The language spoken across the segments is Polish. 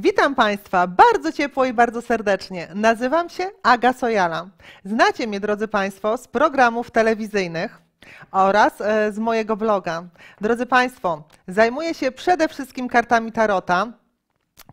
Witam Państwa bardzo ciepło i bardzo serdecznie. Nazywam się Aga Sojala. Znacie mnie, drodzy Państwo, z programów telewizyjnych oraz e, z mojego bloga. Drodzy Państwo, zajmuję się przede wszystkim kartami tarota,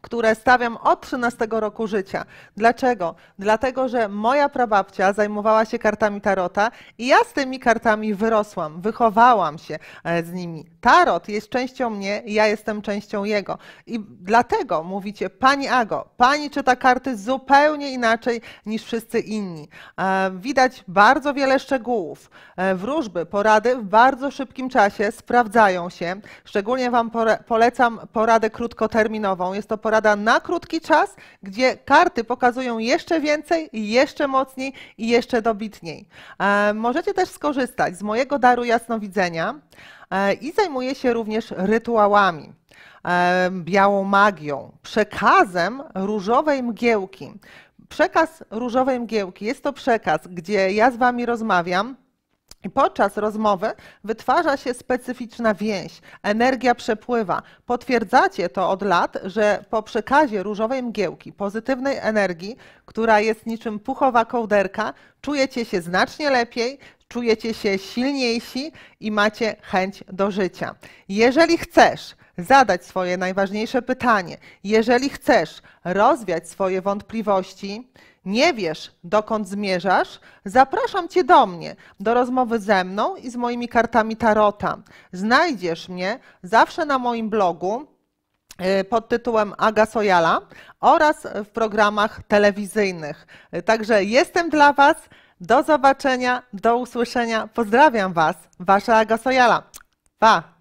które stawiam od 13 roku życia. Dlaczego? Dlatego, że moja prababcia zajmowała się kartami tarota i ja z tymi kartami wyrosłam, wychowałam się e, z nimi. Tarot jest częścią mnie, ja jestem częścią jego. I dlatego mówicie, pani Ago, pani czyta karty zupełnie inaczej niż wszyscy inni. E, widać bardzo wiele szczegółów. E, wróżby, porady w bardzo szybkim czasie sprawdzają się. Szczególnie Wam polecam poradę krótkoterminową. Jest to porada porada na krótki czas, gdzie karty pokazują jeszcze więcej, jeszcze mocniej i jeszcze dobitniej. E, możecie też skorzystać z mojego daru jasnowidzenia e, i zajmuję się również rytuałami e, białą magią, przekazem różowej mgiełki. Przekaz różowej mgiełki jest to przekaz, gdzie ja z Wami rozmawiam, i podczas rozmowy wytwarza się specyficzna więź, energia przepływa. Potwierdzacie to od lat, że po przekazie różowej mgiełki, pozytywnej energii, która jest niczym puchowa kołderka, czujecie się znacznie lepiej, czujecie się silniejsi i macie chęć do życia. Jeżeli chcesz zadać swoje najważniejsze pytanie, jeżeli chcesz rozwiać swoje wątpliwości, nie wiesz, dokąd zmierzasz, zapraszam Cię do mnie, do rozmowy ze mną i z moimi kartami Tarota. Znajdziesz mnie zawsze na moim blogu y, pod tytułem Aga Sojala oraz w programach telewizyjnych. Także jestem dla Was. Do zobaczenia, do usłyszenia. Pozdrawiam Was, Wasza Aga Sojala. Pa!